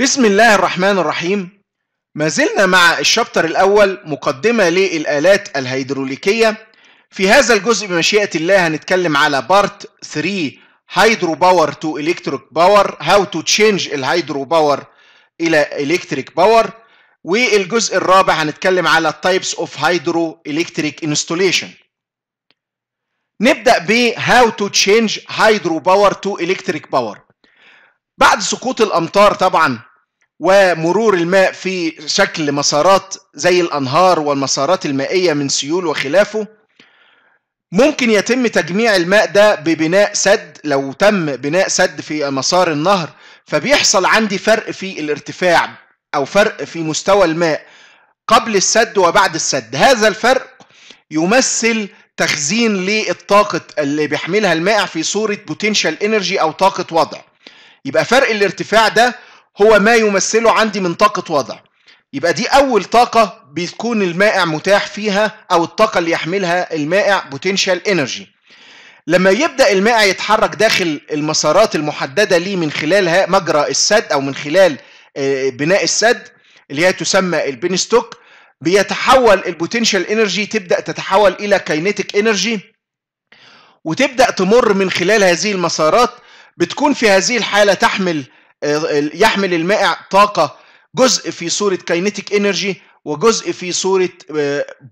بسم الله الرحمن الرحيم ما زلنا مع الشابتر الأول مقدمة للآلات الهيدروليكية في هذا الجزء بمشيئة الله هنتكلم على بارت 3 هيدرو باور تو إلكتريك باور هاو تو تشينج الهيدرو باور إلى إلكتريك باور والجزء الرابع هنتكلم على تايبس اوف هيدرو إلكتريك انستوليشن نبدأ ب هاو تو تشينج هيدرو باور تو إلكتريك باور بعد سقوط الأمطار طبعا ومرور الماء في شكل مسارات زي الأنهار والمسارات المائية من سيول وخلافه ممكن يتم تجميع الماء ده ببناء سد لو تم بناء سد في مسار النهر فبيحصل عندي فرق في الارتفاع أو فرق في مستوى الماء قبل السد وبعد السد هذا الفرق يمثل تخزين للطاقة اللي بيحملها المائع في صورة بوتنشال انرجي أو طاقة وضع يبقى فرق الارتفاع ده هو ما يمثله عندي من طاقة وضع يبقى دي أول طاقة بيكون المائع متاح فيها أو الطاقة اللي يحملها المائع بوتنشال انرجي لما يبدأ المائع يتحرك داخل المسارات المحددة ليه من خلال مجرى السد أو من خلال آه، بناء السد اللي هي تسمى البينستوك بيتحول البوتنشال انرجي تبدأ تتحول إلى كاينيتيك انرجي وتبدأ تمر من خلال هذه المسارات بتكون في هذه الحالة تحمل يحمل المائع طاقه جزء في صوره كاينيتيك انرجي وجزء في صوره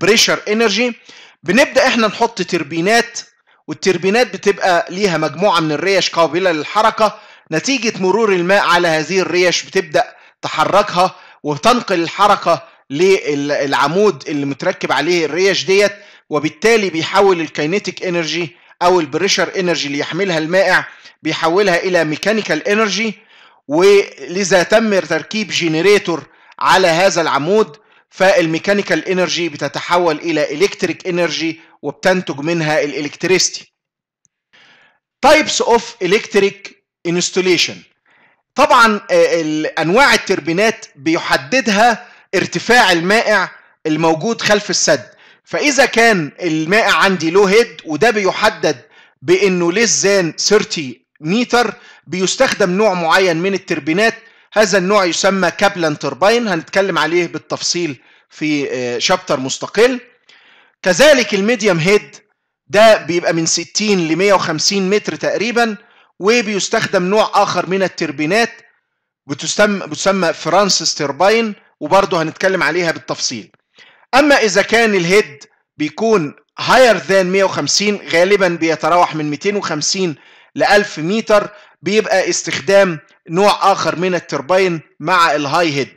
بريشر آه، انرجي بنبدا احنا نحط تربينات والتربينات بتبقى ليها مجموعه من الريش قابله للحركه نتيجه مرور الماء على هذه الريش بتبدا تحركها وتنقل الحركه للعمود اللي متركب عليه الريش ديت وبالتالي بيحول الكاينيتيك انرجي او البريشر انرجي اللي يحملها المائع بيحولها الى ميكانيكال انرجي ولذا تم تركيب جنريتور على هذا العمود فالميكانيكال انرجي بتتحول الى الكتريك انرجي وبتنتج منها الالكتريستي تايبس اوف الكتريك انستوليشن طبعا آه، انواع التربينات بيحددها ارتفاع المائع الموجود خلف السد فاذا كان المائع عندي لو هيد وده بيحدد بانه ليس 30 متر بيستخدم نوع معين من التربينات هذا النوع يسمى كابلان تربين هنتكلم عليه بالتفصيل في آه، شابتر مستقل كذلك الميديم هيد ده بيبقى من 60 ل 150 متر تقريبا وبيستخدم نوع اخر من التربينات بتسمى بتسمى فرانسيس تربين وبرضه هنتكلم عليها بالتفصيل اما اذا كان الهيد بيكون هاير ذان 150 غالبا بيتراوح من 250 ل 1000 متر بيبقى استخدام نوع اخر من التربين مع الهاي هيد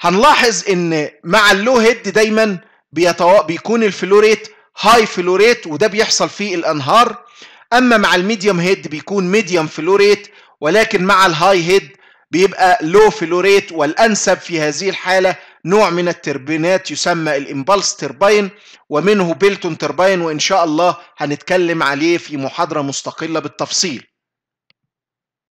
هنلاحظ ان مع اللو هيد دايما بيتو... بيكون الفلوريت هاي فلوريت وده بيحصل في الانهار اما مع الميديوم هيد بيكون ميديوم فلوريت ولكن مع الهاي هيد بيبقى لو فلوريت والانسب في هذه الحاله نوع من التربينات يسمى الامبلس تربين ومنه بيلتون تربين وان شاء الله هنتكلم عليه في محاضرة مستقلة بالتفصيل